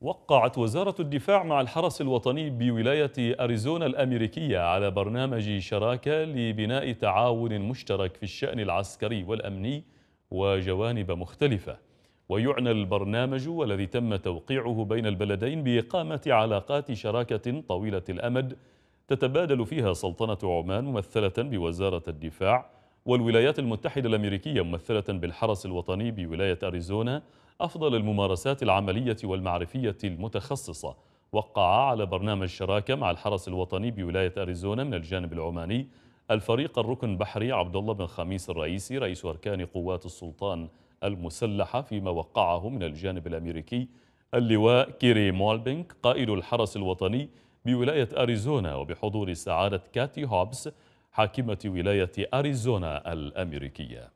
وقعت وزارة الدفاع مع الحرس الوطني بولاية أريزونا الأمريكية على برنامج شراكة لبناء تعاون مشترك في الشأن العسكري والأمني وجوانب مختلفة ويعنى البرنامج والذي تم توقيعه بين البلدين بإقامة علاقات شراكة طويلة الأمد تتبادل فيها سلطنة عمان ممثلة بوزارة الدفاع والولايات المتحدة الأمريكية ممثلة بالحرس الوطني بولاية أريزونا أفضل الممارسات العملية والمعرفية المتخصصة وقع على برنامج شراكة مع الحرس الوطني بولاية أريزونا من الجانب العماني الفريق الركن بحري عبد الله بن خميس الرئيسي رئيس أركان قوات السلطان المسلحة فيما وقعه من الجانب الأمريكي اللواء كيري مولبينك قائد الحرس الوطني بولاية أريزونا وبحضور سعادة كاتي هوبس حاكمة ولاية أريزونا الأمريكية